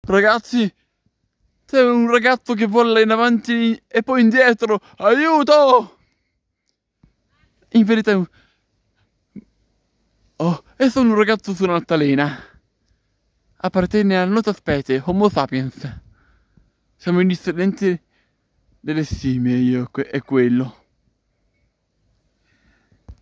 Ragazzi, c'è un ragazzo che vola in avanti e poi indietro. Aiuto! In verità è un... Oh, e sono un ragazzo su un'altalena. Appartiene alla nota specie, Homo sapiens. Siamo indipendenti delle simie, io e quello.